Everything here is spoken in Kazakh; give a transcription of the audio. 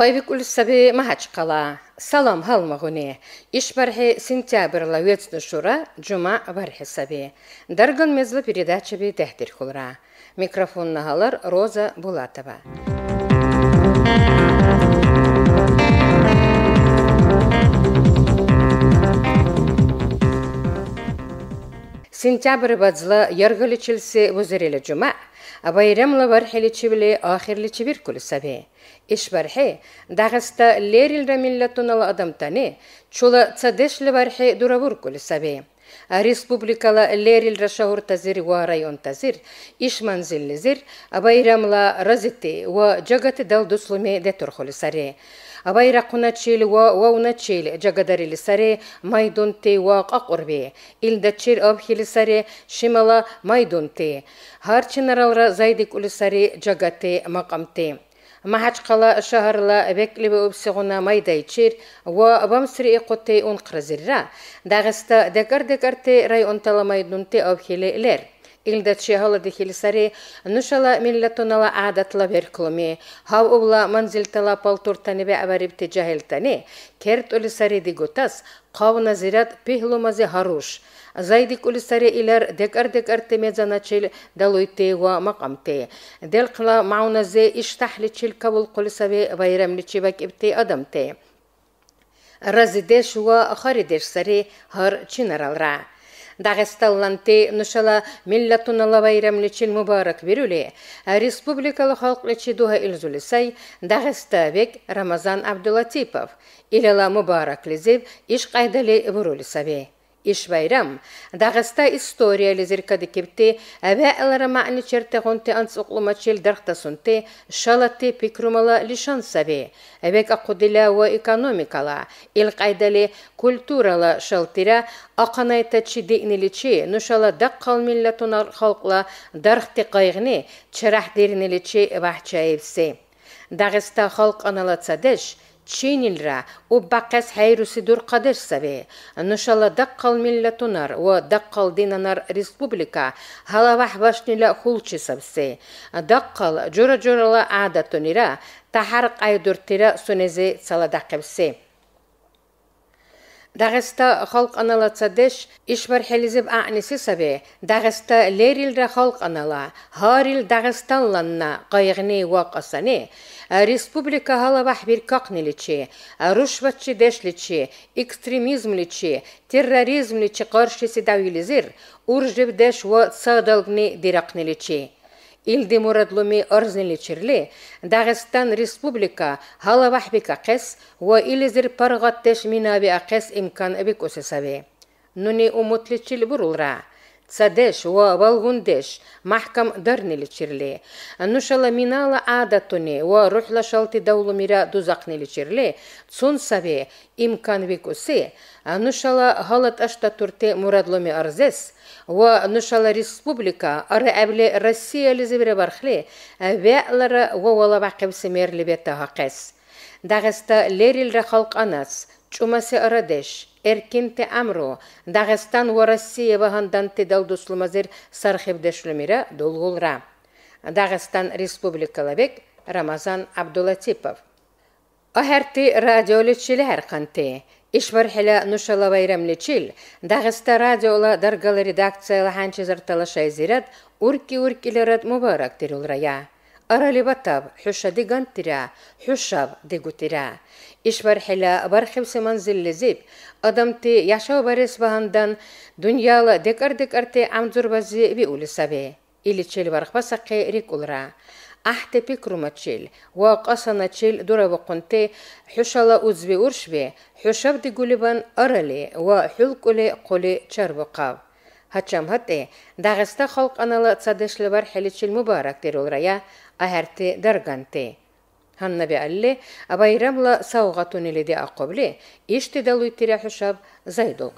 Ухайвикуль сабе махачкала. Салам халмагуне. Ишбархи сентябрла вецну шура джума бархи сабе. Дарган мезла передача бе техтир хулра. Микрофон нагалар Роза Булатова. Сентябрь бадзла яргаличилсе возереле джума – Байрамла бархили чибле ахирли чибир кулы сабе. Иш бархи дағыста лерилра миллатунала адамтани чула цадешли бархи дуравур кулы сабе. Республикала лерилра шаур тазир ва район тазир иш манзиллизир байрамла разити ва жагати дал дуслуме де турхулы саре. абайрақуна чели ва вауна чели жагадарили саре майдунте ва қақурбе илдачел обхили саре шимала майдунте харчинаралра зайдик ули саре жагате мақамте махачқала шаһарла беклебе обсигуна майдайчир ва бамсри эқоте он қырзирра Дагаста декар декарте районтала майдунте обхили лер илдачехала дихилсари нушала миллатунала адатла верклуми хав убла манзилтала палтуртанибе абарибти жахилтани керт улисари дигутас қавна зират пихлумази харуш Зайдик улисари илер декар декар темезана чил ва мақамте. Дел қла мауназе иштахли чил кабул кулисави вайрамли чивак ибте адамте. Разидеш ва харидеш сари хар чинаралра дагысталланты нушала миллатунала байрамличил мубарак а ә республикалы халк личи сай илзулисай век рамазан абдулатипов илала мубарак лизев иш кайдали бурулисабе Ишвайрам. Дағыста история лизер кадыкепте, әбә әларама әні черте ғонте анс ұқлыма чел дарқтасунте, шалате пикрумала лишан сабе. Әбек ақудила ва экономикала, илқайдали культурала шалтира, ақанайта чиде инеличи, нушала даққал миллатунар халқла дарқти қайғни чарах деринеличи вахчаевсе. Дағыста халқ деш чинилра О бакас хайруси дур кадыр саве нушала даккал миллатунар ва даккал динанар республика халавах башнилә хулчи савсе даккал джора джорала ада тунира тахар кайдуртира сала саладакевсе Дагыста халк анала цадеш ишвар хелизиб сабе, Дагыста лерилра халк анала, харил Дагыстанланна гайгни вакасани, республика халабах деш лечі, рушватчи дешличи, терроризм терроризмличи қаршысы давилизир, уржиб деш ва садалгни лечі. Илдемурадлуми орзнили чирле, Дагестан республика Халавахбик ахес, ва илизир паргаттеш минави ахес имкан эбик осесаве. Нуни умутличил бурулра цадеш ва валгундеш махкам дарнили чирле нушала минала адатуни ва рухла шалти давлумира дузахнили чирле цун саве имкан викуси нушала халат ашта турте мурадлуми арзес ва нушала республика ары әбле россия лизибре бархле вәлара ва вала бақивси мерлибе тахақес Дағыста лерилре анас, Чумасы ырыдеш, эркинте амро, Дагестан ва Россия вагандан тедал дуслумазыр сархивдешлемире долгулра. Дагестан республикалабек Рамазан Абдулатипов. Ахерти радиолечилер канте. Ишвархила нушала байрамлечил. дағыста радиола даргала редакцияла ханчезартала шайзират урки-уркилерат мубарак терулрая. аралибатав хӀуша дигантира хӀушав дигутира ишбархӀила бархибси манзиллизиб адамти яшабарес багьандан дунъяла декӀар-декӀарти гӀямзурбази виули саби иличил бархбасахъи рикӀулра ахӀти пикрумачил ва кьасаначил дурабухъунти хӀушала узби уршби хӀушаб дигулибан арали ва хӀулкӀули хъули чарбухъаб Хачам хатте, дағыста халқ аналы цадышлы бар хеличил мубарак дер олрая, ахарты дарганты. Ханна бе абайрамла сауға тунеледе ақобли, ишти далуйтире хушаб зайдол